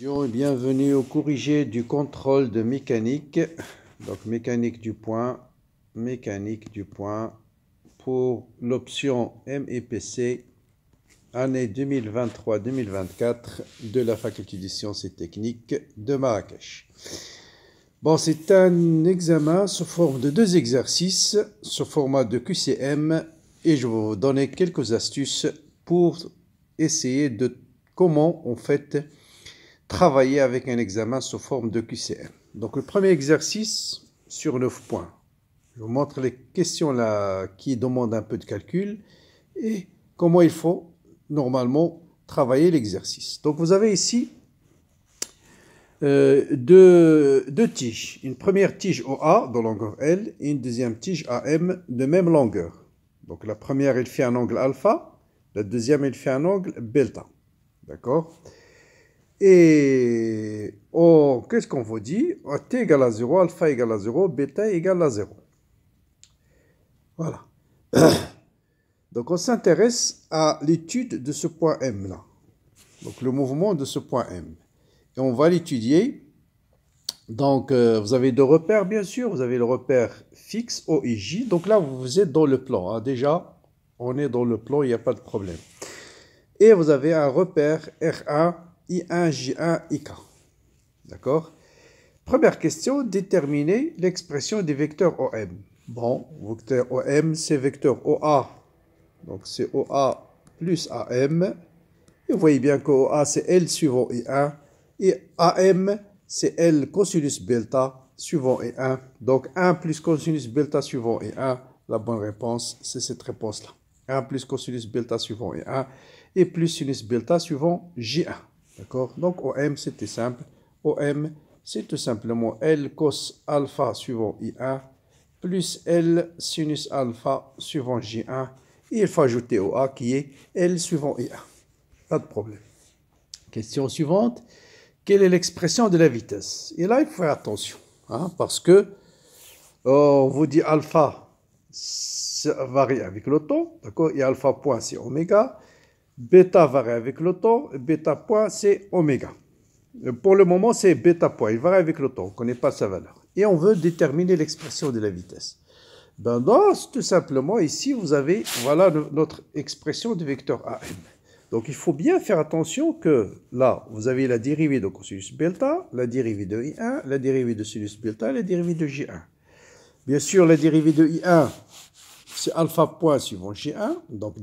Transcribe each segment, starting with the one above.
Bonjour et bienvenue au corrigé du contrôle de mécanique. Donc mécanique du point, mécanique du point pour l'option MEPC année 2023-2024 de la faculté des sciences et techniques de Marrakech. Bon, c'est un examen sous forme de deux exercices, sous format de QCM, et je vais vous donner quelques astuces pour essayer de comment, on fait, travailler avec un examen sous forme de QCM. Donc le premier exercice sur 9 points. Je vous montre les questions là qui demandent un peu de calcul et comment il faut normalement travailler l'exercice. Donc vous avez ici euh, deux, deux, tiges. Une première tige OA de longueur L et une deuxième tige AM de même longueur. Donc la première, elle fait un angle alpha. La deuxième, elle fait un angle delta. D'accord et oh, qu'est-ce qu'on vous dit T égale à 0, alpha égale à 0, bêta égale à 0. Voilà. Donc on s'intéresse à l'étude de ce point M là. Donc le mouvement de ce point M. Et on va l'étudier. Donc euh, vous avez deux repères bien sûr. Vous avez le repère fixe O J. Donc là vous êtes dans le plan. Hein. Déjà on est dans le plan, il n'y a pas de problème. Et vous avez un repère R1 I1J1IK. D'accord Première question, déterminer l'expression des vecteurs OM. Bon, vecteur OM, c'est vecteur OA. Donc c'est OA plus AM. Et vous voyez bien que OA, c'est L suivant I1. Et AM, c'est L cosinus delta suivant I1. Donc 1 plus cosinus delta suivant I1. La bonne réponse, c'est cette réponse-là. 1 plus cosinus delta suivant I1 et plus sinus delta suivant J1. D'accord Donc OM, c'était simple. OM, c'est tout simplement L cos alpha suivant I1 plus L sinus alpha suivant J1. Et il faut ajouter OA qui est L suivant I1. Pas de problème. Question suivante. Quelle est l'expression de la vitesse Et là, il faut faire attention. Hein, parce que euh, on vous dit alpha, varie avec le temps. D'accord Et alpha point, c'est oméga. Bêta varie avec le temps. Bêta point, c'est oméga. Pour le moment, c'est bêta point. Il varie avec le temps. On ne connaît pas sa valeur. Et on veut déterminer l'expression de la vitesse. Ben non, tout simplement, ici, vous avez, voilà notre expression du vecteur AM. Donc, il faut bien faire attention que, là, vous avez la dérivée de cosinus delta, la dérivée de I1, la dérivée de sinus delta, la dérivée de J1. Bien sûr, la dérivée de I1, c'est alpha point suivant G1, donc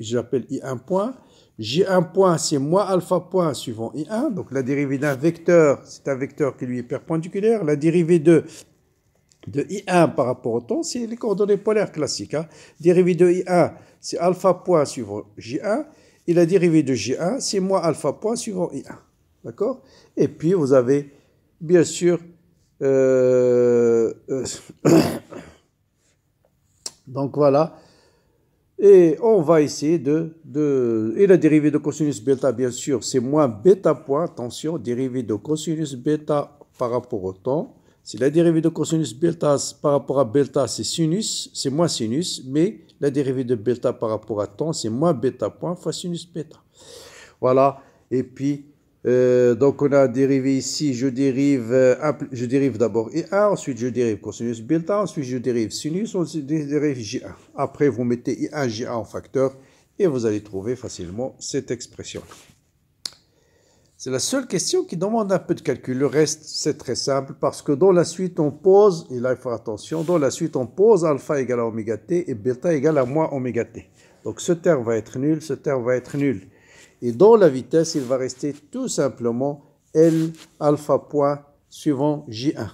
j'appelle I1 point. J1 point, c'est moins alpha point suivant I1, donc la dérivée d'un vecteur, c'est un vecteur qui lui est perpendiculaire. La dérivée de, de I1 par rapport au temps, c'est les coordonnées polaires classiques. Hein. Dérivée de I1, c'est alpha point suivant g 1 et la dérivée de g 1 c'est moins alpha point suivant I1. D'accord Et puis, vous avez, bien sûr, euh, euh Donc voilà. Et on va essayer de, Et la dérivée de cosinus bêta, bien sûr, c'est moins bêta point. Attention, dérivée de cosinus bêta par rapport au temps. Si la dérivée de cosinus bêta par rapport à bêta, c'est sinus, c'est moins sinus, mais la dérivée de bêta par rapport à temps, c'est moins bêta point fois sinus bêta. Voilà. Et puis, euh, donc on a dérivé ici, je dérive, euh, je dérive d'abord I1, ensuite je dérive cosinus beta, ensuite je dérive sinus, ensuite je dérive J1. Après vous mettez I1, J1 en facteur et vous allez trouver facilement cette expression. C'est la seule question qui demande un peu de calcul. Le reste, c'est très simple parce que dans la suite, on pose, et là, il faut attention, dans la suite, on pose alpha égale à oméga t et beta égale à moins oméga t. Donc ce terme va être nul, ce terme va être nul. Et dans la vitesse, il va rester tout simplement L alpha point suivant J1.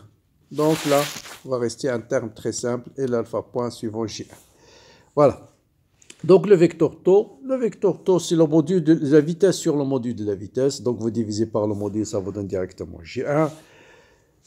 Donc là, on va rester un terme très simple, L alpha point suivant J1. Voilà. Donc le vecteur taux, le vecteur taux, c'est le module de la vitesse sur le module de la vitesse. Donc vous divisez par le module, ça vous donne directement J1.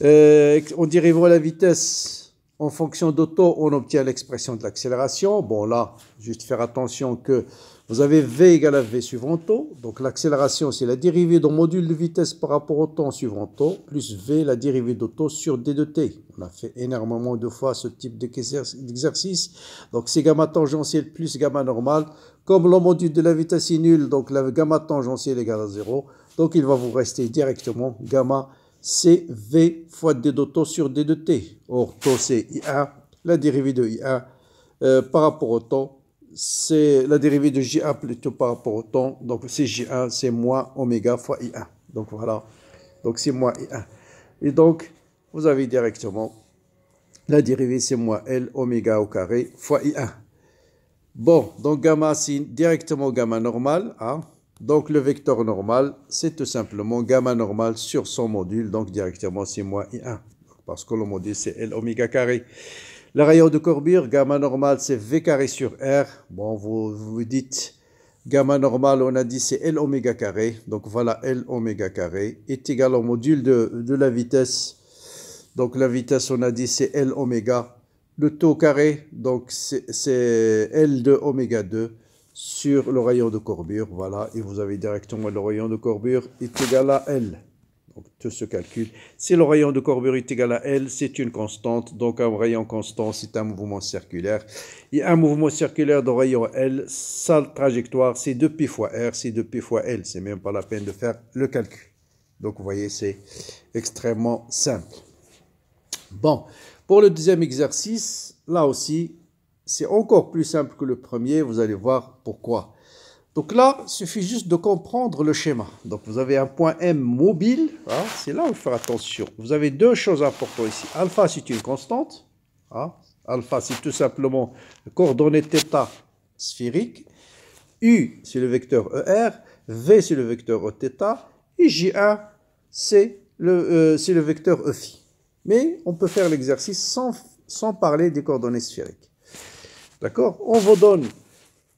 Euh, on dirait la vitesse en fonction de taux, on obtient l'expression de l'accélération. Bon, là, juste faire attention que vous avez V égale à V suivant taux. Donc l'accélération, c'est la dérivée d'un module de vitesse par rapport au temps suivant taux, plus V, la dérivée de taux sur D de T. On a fait énormément de fois ce type d'exercice. Donc c'est gamma tangentiel plus gamma normal. Comme le module de la vitesse est nul, donc la gamma tangentiel égale à 0. Donc il va vous rester directement gamma c'est V fois D de taux sur D de T. Or, taux, c'est IA. La dérivée de IA euh, par rapport au temps, c'est la dérivée de J1 plutôt par rapport au temps. Donc, c'est 1 c'est moins oméga fois IA. Donc, voilà. Donc, c'est moins IA. Et donc, vous avez directement la dérivée, c'est moins L oméga au carré fois IA. Bon, donc gamma, c'est directement gamma normal. Hein? Donc le vecteur normal, c'est tout simplement gamma normal sur son module, donc directement c'est moins I1, parce que le module c'est L oméga carré. Le rayon de courbure, gamma normal c'est V carré sur R. Bon, vous vous dites, gamma normal, on a dit c'est L oméga carré, donc voilà L oméga carré est égal au module de, de la vitesse. Donc la vitesse, on a dit c'est L oméga. Le taux carré, donc c'est L 2 oméga 2 sur le rayon de courbure. Voilà, et vous avez directement le rayon de courbure est égal à L. Donc tout ce calcul. Si le rayon de courbure est égal à L, c'est une constante. Donc un rayon constant, c'est un mouvement circulaire. Et un mouvement circulaire de rayon L, sa trajectoire, c'est 2 pi fois R, c'est 2 pi fois L. C'est même pas la peine de faire le calcul. Donc vous voyez, c'est extrêmement simple. Bon, pour le deuxième exercice, là aussi, c'est encore plus simple que le premier, vous allez voir pourquoi. Donc là, il suffit juste de comprendre le schéma. Donc vous avez un point M mobile, hein, c'est là où il faut faire attention. Vous avez deux choses importantes ici. Alpha, c'est une constante. Hein. Alpha, c'est tout simplement la coordonnée θ sphérique. U, c'est le vecteur ER. V, c'est le vecteur Eθ. Et J1, c'est le, euh, le vecteur e phi. Mais on peut faire l'exercice sans, sans parler des coordonnées sphériques. D'accord On vous donne,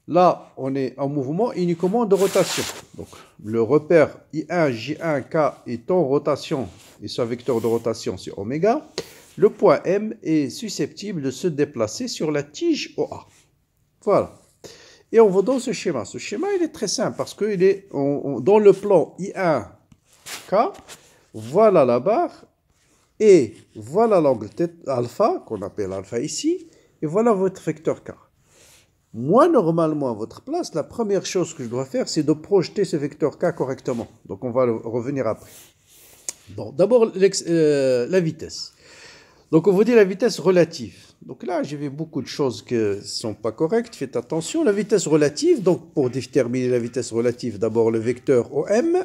là, on est en mouvement uniquement de rotation. Donc, le repère I1, J1, K est en rotation, et son vecteur de rotation, c'est oméga. Le point M est susceptible de se déplacer sur la tige OA. Voilà. Et on vous donne ce schéma. Ce schéma, il est très simple, parce que est dans le plan I1, K, voilà la barre, et voilà l'angle alpha, qu'on appelle alpha ici, et voilà votre vecteur K. Moi, normalement, à votre place, la première chose que je dois faire, c'est de projeter ce vecteur K correctement. Donc, on va revenir après. Bon, d'abord, euh, la vitesse. Donc, on vous dit la vitesse relative. Donc là, j'ai vu beaucoup de choses qui ne sont pas correctes. Faites attention. La vitesse relative, donc pour déterminer la vitesse relative, d'abord le vecteur OM,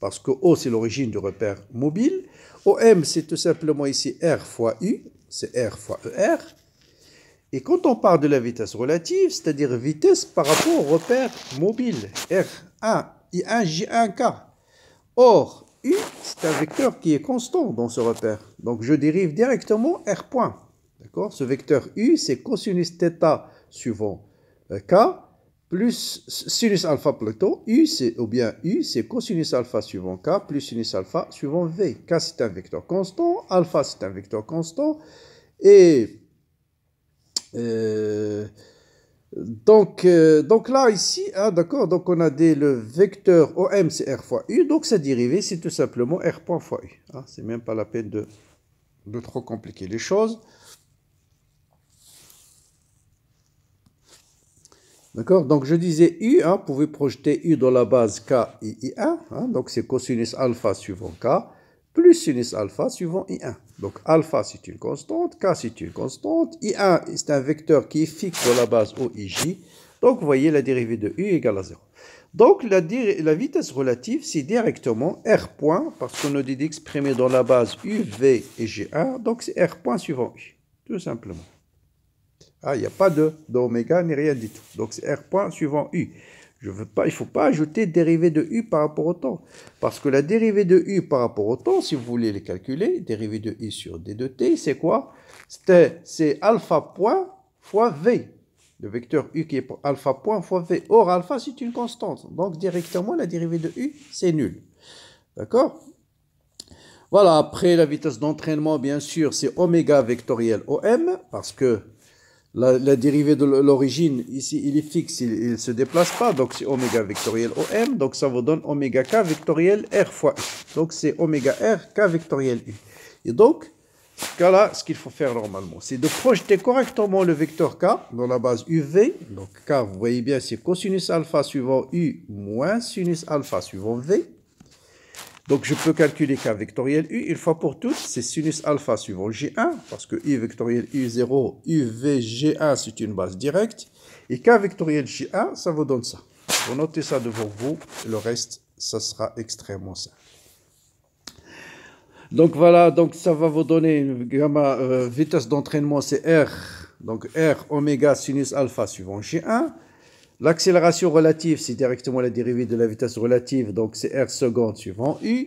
parce que O, c'est l'origine du repère mobile. OM, c'est tout simplement ici R fois U, c'est R fois ER. Et quand on parle de la vitesse relative, c'est-à-dire vitesse par rapport au repère mobile, R1, I1, J1K. Or, U, c'est un vecteur qui est constant dans ce repère. Donc je dérive directement R point. D'accord Ce vecteur U, c'est cosinus θ suivant euh, K, plus sinus alpha plateau. U, c'est, ou bien U, c'est cosinus alpha suivant K, plus sinus alpha suivant V. K, c'est un vecteur constant. Alpha, c'est un vecteur constant. Et euh, donc, euh, donc là, ici, ah, d'accord, donc on a des, le vecteur OM, c'est R fois U, donc sa dérivée, c'est tout simplement R point fois U. Hein, c'est même pas la peine de, de trop compliquer les choses. D'accord Donc je disais U, hein, vous pouvez projeter U dans la base K I, I1, hein, donc c'est cosinus alpha suivant K plus sinus alpha suivant I1. Donc alpha c'est une constante, K c'est une constante, I1 c'est un vecteur qui est fixe dans la base OIJ. Donc vous voyez la dérivée de U égale à 0. Donc la, vitesse relative c'est directement R point, parce qu'on nous dit d'exprimer dans la base U, V et G1, donc c'est R point suivant U, tout simplement. Ah, il n'y a pas d'oméga ni rien du tout. Donc c'est R point suivant U. Je veux pas, il ne faut pas ajouter dérivée de u par rapport au temps. Parce que la dérivée de u par rapport au temps, si vous voulez les calculer, dérivée de u sur d de t, c'est quoi C'est alpha point fois v. Le vecteur u qui est alpha point fois v. Or, alpha, c'est une constante. Donc, directement, la dérivée de u, c'est nul. D'accord Voilà, après, la vitesse d'entraînement, bien sûr, c'est oméga vectoriel OM, parce que la, dérivée de l'origine, ici, il est fixe, il ne se déplace pas. Donc, c'est oméga vectoriel OM. Donc, ça vous donne oméga K vectoriel R fois U. Donc, c'est oméga R K vectoriel U. Et donc, ce là ce qu'il faut faire normalement, c'est de projeter correctement le vecteur K dans la base UV. Donc, K, vous voyez bien, c'est cosinus alpha suivant U moins sinus alpha suivant V. Donc je peux calculer K vectoriel U, une fois pour toutes, c'est sinus alpha suivant G1, parce que U vectoriel U0, g 1 c'est une base directe. Et K vectoriel G1, ça vous donne ça. Vous notez ça devant vous, le reste, ça sera extrêmement simple. Donc voilà, donc ça va vous donner une gamma, euh, vitesse d'entraînement, c'est R. Donc R oméga sinus alpha suivant G1. L'accélération relative, c'est directement la dérivée de la vitesse relative, donc c'est R seconde suivant U.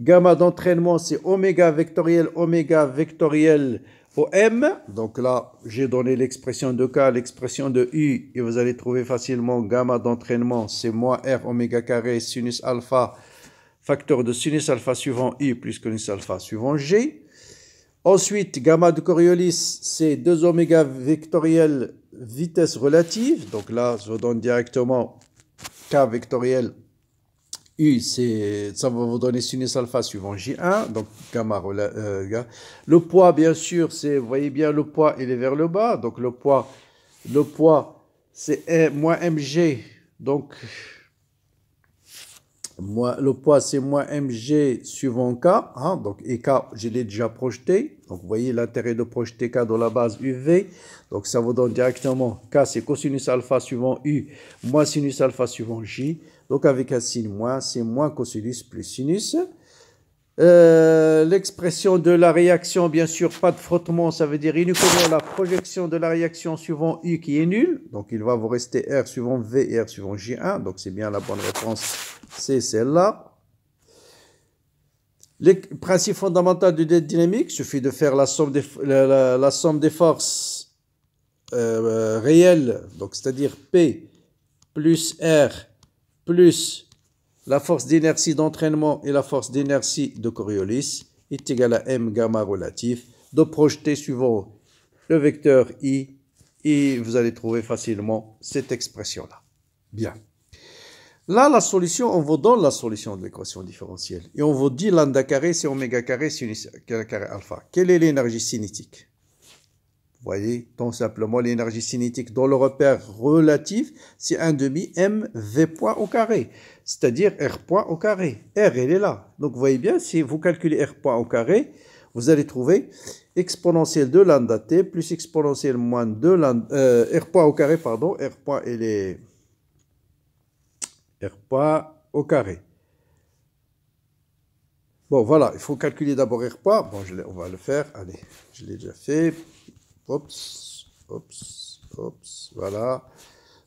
Gamma d'entraînement, c'est oméga vectoriel, oméga vectoriel om. M. Donc là, j'ai donné l'expression de K, l'expression de U, et vous allez trouver facilement gamma d'entraînement, c'est moins R oméga carré sinus alpha, facteur de sinus alpha suivant U plus sinus alpha suivant G. Ensuite, gamma de Coriolis, c'est 2 oméga vectoriel vitesse relative, donc là je vous donne directement K vectoriel U, ça va vous donner sinus alpha suivant J1, donc gamma. Euh, le poids, bien sûr, c'est, vous voyez bien, le poids, il est vers le bas, donc le poids, le poids, c'est moins mg, donc le poids, c'est moins mg suivant k. Hein, donc, et k, je l'ai déjà projeté. Donc, vous voyez l'intérêt de projeter k dans la base uv. Donc, ça vous donne directement k, c'est cosinus alpha suivant u, moins sinus alpha suivant j. Donc, avec un signe moins, c'est moins cosinus plus sinus. Euh, l'expression de la réaction, bien sûr, pas de frottement, ça veut dire uniquement la projection de la réaction suivant U qui est nulle. Donc, il va vous rester R suivant V et R suivant J1. Donc, c'est bien la bonne réponse c'est celle-là. Le principe fondamental du dette dynamique, il suffit de faire la somme des, la, somme des forces euh, euh, réelles, donc c'est-à-dire P plus R plus la force d'inertie d'entraînement et la force d'inertie de Coriolis est égale à m gamma relatif, de projeter suivant le vecteur i, et vous allez trouver facilement cette expression-là. Bien. Là, la solution, on vous donne la solution de l'équation différentielle. Et on vous dit lambda carré, c'est oméga carré, c'est carré alpha. Quelle est l'énergie cinétique Vous voyez, tout simplement, l'énergie cinétique dans le repère relatif, c'est 1 demi m v point au carré. C'est-à-dire r point au carré. R, elle est là. Donc, vous voyez bien, si vous calculez r point au carré, vous allez trouver exponentielle de lambda t plus exponentielle moins 2 lambda, euh, r point au carré, pardon, r point, elle est R pas au carré. Bon, voilà, il faut calculer d'abord R pas. Bon, je on va le faire. Allez, je l'ai déjà fait. Oups, oups, oups. voilà.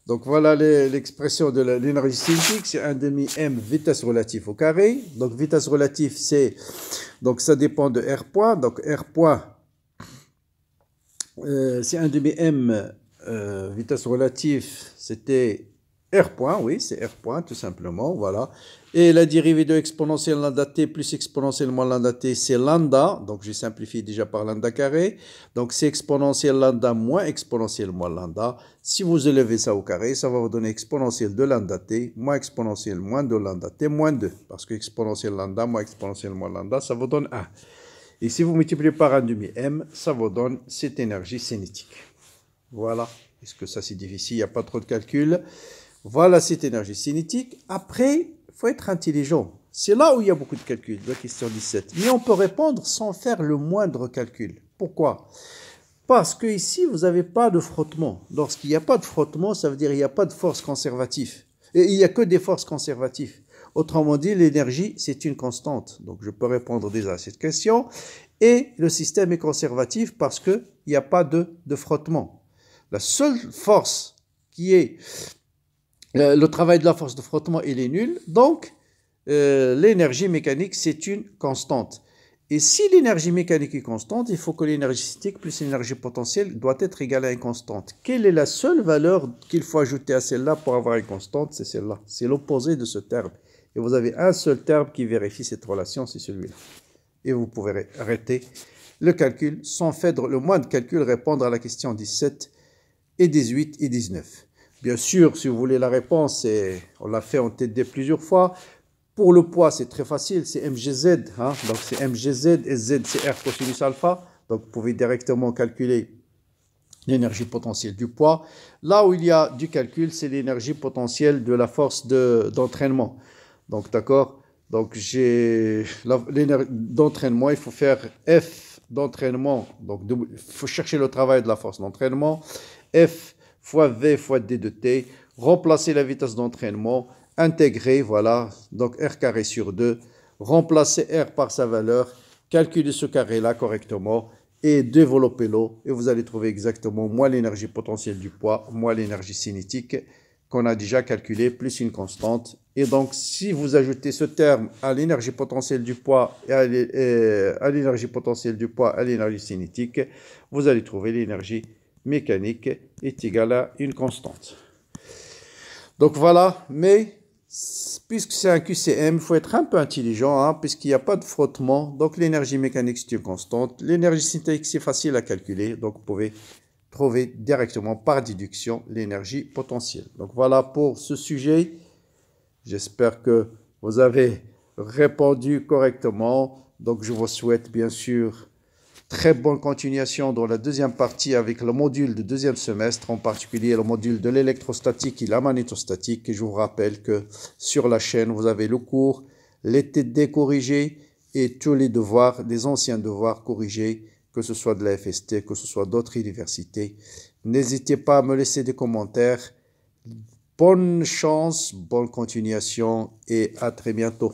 Donc voilà l'expression de l'énergie cinétique, c'est 1 demi m vitesse relative au carré. Donc vitesse relative, c'est donc ça dépend de r point. Donc r point, euh, c'est 1 demi m euh, vitesse relative, c'était R point, oui, c'est R point, tout simplement, voilà. Et la dérivée de exponentielle lambda t plus exponentielle moins lambda t, c'est lambda. Donc, j'ai simplifié déjà par lambda carré. Donc, c'est exponentielle lambda moins exponentielle moins lambda. Si vous élevez ça au carré, ça va vous donner exponentielle de lambda t moins exponentielle moins de lambda t moins 2. Parce que exponentielle lambda moins exponentielle moins lambda, ça vous donne 1. Et si vous multipliez par 1 demi m, ça vous donne cette énergie cinétique. Voilà. Est-ce que ça, c'est difficile Il n'y a pas trop de calculs. Voilà cette énergie cinétique. Après, il faut être intelligent. C'est là où il y a beaucoup de calculs, la question 17. Mais on peut répondre sans faire le moindre calcul. Pourquoi Parce que ici, vous n'avez pas de frottement. Lorsqu'il n'y a pas de frottement, ça veut dire qu'il n'y a pas de force conservative. Et il n'y a que des forces conservatives. Autrement dit, l'énergie, c'est une constante. Donc, je peux répondre déjà à cette question. Et le système est conservatif parce qu'il n'y a pas de, de frottement. La seule force qui est euh, le travail de la force de frottement, il est nul. Donc, euh, l'énergie mécanique, c'est une constante. Et si l'énergie mécanique est constante, il faut que l'énergie cinétique plus l'énergie potentielle doit être égale à une constante. Quelle est la seule valeur qu'il faut ajouter à celle-là pour avoir une constante C'est celle-là. C'est l'opposé de ce terme. Et vous avez un seul terme qui vérifie cette relation, c'est celui-là. Et vous pouvez arrêter le calcul sans faire le moindre calcul répondre à la question 17 et 18 et 19. Bien sûr, si vous voulez la réponse, et on l'a fait en TD plusieurs fois. Pour le poids, c'est très facile, c'est MGZ. Hein. Donc c'est MGZ et Z, c'est R cosinus alpha. Donc vous pouvez directement calculer l'énergie potentielle du poids. Là où il y a du calcul, c'est l'énergie potentielle de la force d'entraînement. Donc d'accord Donc j'ai l'énergie d'entraînement, il faut faire F d'entraînement. Donc il faut chercher le travail de la force d'entraînement. F fois V fois D de T, remplacer la vitesse d'entraînement, intégrer, voilà, donc R carré sur 2, remplacer R par sa valeur, calculer ce carré-là correctement et développer l'eau. Et vous allez trouver exactement moins l'énergie potentielle du poids, moins l'énergie cinétique qu'on a déjà calculé, plus une constante. Et donc, si vous ajoutez ce terme à l'énergie potentielle du poids et à l'énergie potentielle du poids, à l'énergie cinétique, vous allez trouver l'énergie mécanique est égale à une constante. Donc voilà, mais puisque c'est un QCM, il faut être un peu intelligent, hein, puisqu'il n'y a pas de frottement. Donc l'énergie mécanique, c'est une constante. L'énergie synthétique c'est facile à calculer. Donc vous pouvez trouver directement par déduction l'énergie potentielle. Donc voilà pour ce sujet. J'espère que vous avez répondu correctement. Donc je vous souhaite bien sûr Très bonne continuation dans la deuxième partie avec le module de deuxième semestre, en particulier le module de l'électrostatique et la magnétostatique. Et je vous rappelle que sur la chaîne, vous avez le cours, les TD corrigés et tous les devoirs, les anciens devoirs corrigés, que ce soit de la FST, que ce soit d'autres universités. N'hésitez pas à me laisser des commentaires. Bonne chance, bonne continuation et à très bientôt.